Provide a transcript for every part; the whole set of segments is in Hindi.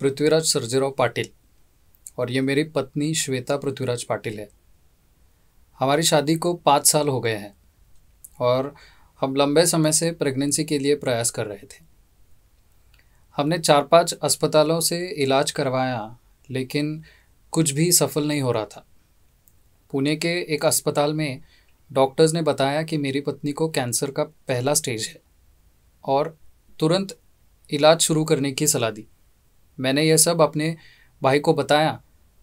पृथ्वीराज सर्जेराव पाटिल और ये मेरी पत्नी श्वेता पृथ्वीराज पाटिल है हमारी शादी को पाँच साल हो गए हैं और हम लंबे समय से प्रेगनेंसी के लिए प्रयास कर रहे थे हमने चार पांच अस्पतालों से इलाज करवाया लेकिन कुछ भी सफल नहीं हो रहा था पुणे के एक अस्पताल में डॉक्टर्स ने बताया कि मेरी पत्नी को कैंसर का पहला स्टेज है और तुरंत इलाज शुरू करने की सलाह दी मैंने यह सब अपने भाई को बताया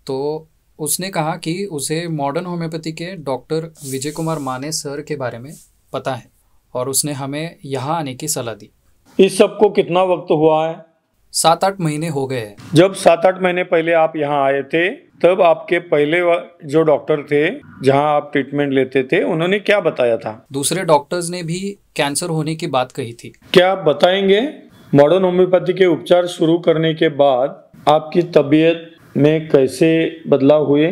तो उसने कहा कि उसे मॉडर्न होम्योपैथी के डॉक्टर विजय कुमार माने सर के बारे में पता है और उसने हमें यहाँ आने की सलाह दी इस सब को कितना वक्त हुआ है सात आठ महीने हो गए हैं जब सात आठ महीने पहले आप यहाँ आए थे तब आपके पहले जो डॉक्टर थे जहाँ आप ट्रीटमेंट लेते थे उन्होंने क्या बताया था दूसरे डॉक्टर्स ने भी कैंसर होने की बात कही थी क्या आप बताएंगे मॉडर्न होम्योपैथी के उपचार शुरू करने के बाद आपकी तबीयत में कैसे बदलाव हुए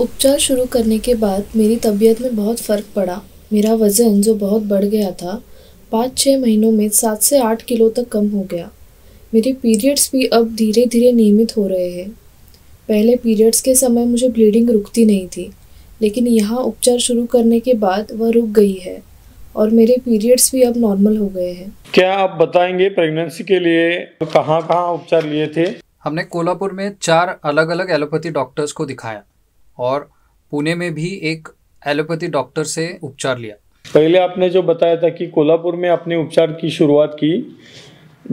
उपचार शुरू करने के बाद मेरी तबीयत में बहुत फ़र्क पड़ा मेरा वज़न जो बहुत बढ़ गया था पाँच छः महीनों में सात से आठ किलो तक कम हो गया मेरे पीरियड्स भी अब धीरे धीरे नियमित हो रहे हैं पहले पीरियड्स के समय मुझे ब्लीडिंग रुकती नहीं थी लेकिन यहाँ उपचार शुरू करने के बाद वह रुक गई है और मेरे पीरियड्स भी अब नॉर्मल हो गए हैं क्या आप बताएंगे प्रेगनेंसी के लिए कहाँ कहाँ उपचार लिए थे हमने कोल्हापुर में चार अलग अलग एलोपैथी डॉक्टर्स को दिखाया और पुणे में भी एक एलोपैथी डॉक्टर से उपचार लिया पहले आपने जो बताया था कि कोल्हापुर में अपने उपचार की शुरुआत की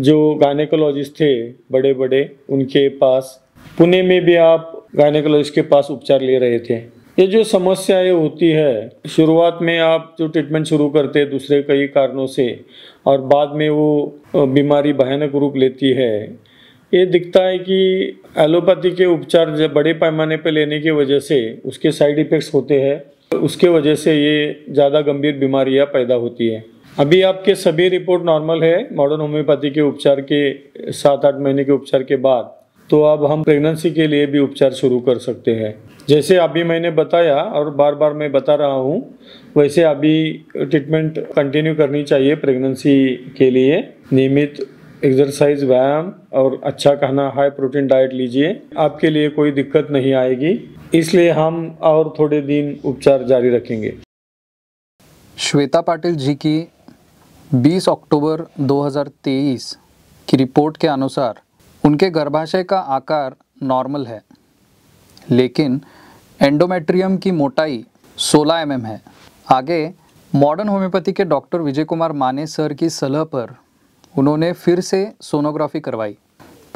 जो गायनेकोलॉजिस्ट थे बड़े बड़े उनके पास पुणे में भी आप गायनेकोलॉजिस्ट के पास उपचार ले रहे थे ये जो समस्याएं होती है शुरुआत में आप जो ट्रीटमेंट शुरू करते हैं दूसरे कई कारणों से और बाद में वो बीमारी भयानक रूप लेती है ये दिखता है कि एलोपैथी के उपचार जब बड़े पैमाने पर लेने की वजह से उसके साइड इफ़ेक्ट्स होते हैं उसके वजह से ये ज़्यादा गंभीर बीमारियाँ पैदा होती है अभी आपके सभी रिपोर्ट नॉर्मल है मॉडर्न होम्योपैथी के उपचार के सात आठ महीने के उपचार के बाद तो अब हम प्रेगनेंसी के लिए भी उपचार शुरू कर सकते हैं जैसे अभी मैंने बताया और बार बार मैं बता रहा हूँ वैसे अभी ट्रीटमेंट कंटिन्यू करनी चाहिए प्रेगनेंसी के लिए नियमित एक्सरसाइज व्यायाम और अच्छा खाना हाई प्रोटीन डाइट लीजिए आपके लिए कोई दिक्कत नहीं आएगी इसलिए हम और थोड़े दिन उपचार जारी रखेंगे श्वेता पाटिल जी की 20 अक्टूबर 2023 की रिपोर्ट के अनुसार उनके गर्भाशय का आकार नॉर्मल है लेकिन एंडोमेट्रियम की मोटाई 16 एम mm है आगे मॉडर्न होम्योपैथी के डॉक्टर विजय कुमार माने सर की सलाह पर उन्होंने फिर से सोनोग्राफी करवाई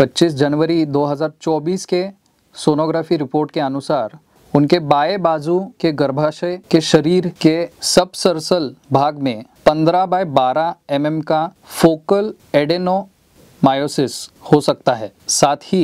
25 जनवरी 2024 के सोनोग्राफी रिपोर्ट के अनुसार उनके बाएं बाजू के गर्भाशय के शरीर के सब सरसल भाग में 15 बाय 12 एम mm का फोकल एडेनो मायोसिस हो सकता है साथ ही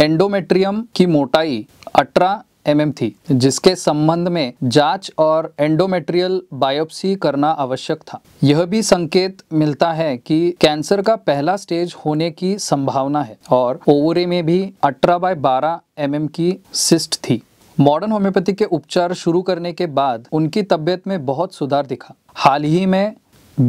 एंडोमेट्रियम की मोटाई 18 एम mm थी जिसके संबंध में जांच और एंडोमेट्रियल बायोप्सी करना आवश्यक था यह भी संकेत मिलता है कि कैंसर का पहला स्टेज होने की संभावना है और ओवरे में भी 18 बाय 12 एम mm की सिस्ट थी मॉडर्न होम्योपैथी के उपचार शुरू करने के बाद उनकी तबियत में बहुत सुधार दिखा हाल ही में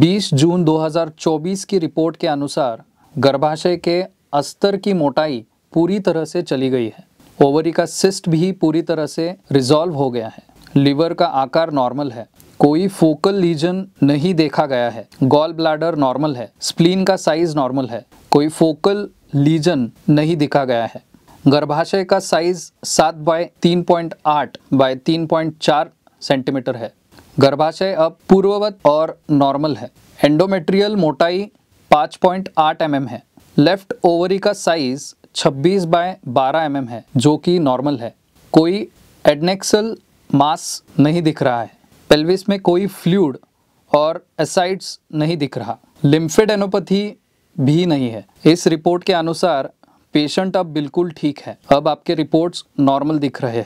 20 जून 2024 की रिपोर्ट के अनुसार गर्भाशय के अस्तर की मोटाई पूरी तरह से चली गई है ओवरी का सिस्ट भी पूरी तरह से रिजॉल्व हो गया है लिवर का आकार नॉर्मल है कोई फोकल लीजन नहीं देखा गया है गॉल ब्लैडर नॉर्मल है स्प्लीन का साइज नॉर्मल है कोई फोकल लीजन नहीं दिखा गया है गर्भाशय का साइज सात बाय तीन पॉइंट आठ बाय तीन पॉइंट चार सेंटीमीटर है गर्भाशय अब पूर्ववत और नॉर्मल है एंडोमेट्रियल मोटाई पाँच पॉइंट आठ एम mm है लेफ्ट ओवरी का साइज 26 बाय 12 एम mm है जो कि नॉर्मल है कोई एडनेक्सल मास नहीं दिख रहा है पेल्विस में कोई फ्लूड और एसाइड्स नहीं दिख रहा लिम्फेड एनोपैथी भी नहीं है इस रिपोर्ट के अनुसार पेशेंट अब बिल्कुल ठीक है अब आपके रिपोर्ट्स नॉर्मल दिख रहे हैं